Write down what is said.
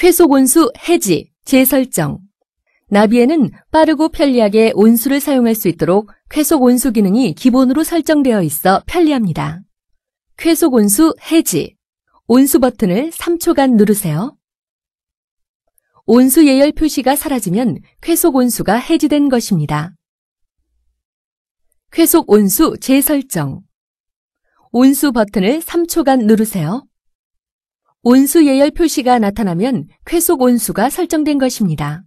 쾌속 온수 해지, 재설정. 나비에는 빠르고 편리하게 온수를 사용할 수 있도록 쾌속 온수 기능이 기본으로 설정되어 있어 편리합니다. 쾌속 온수 해지. 온수 버튼을 3초간 누르세요. 온수 예열 표시가 사라지면 쾌속 온수가 해지된 것입니다. 쾌속 온수 재설정. 온수 버튼을 3초간 누르세요. 온수 예열 표시가 나타나면 쾌속 온수가 설정된 것입니다.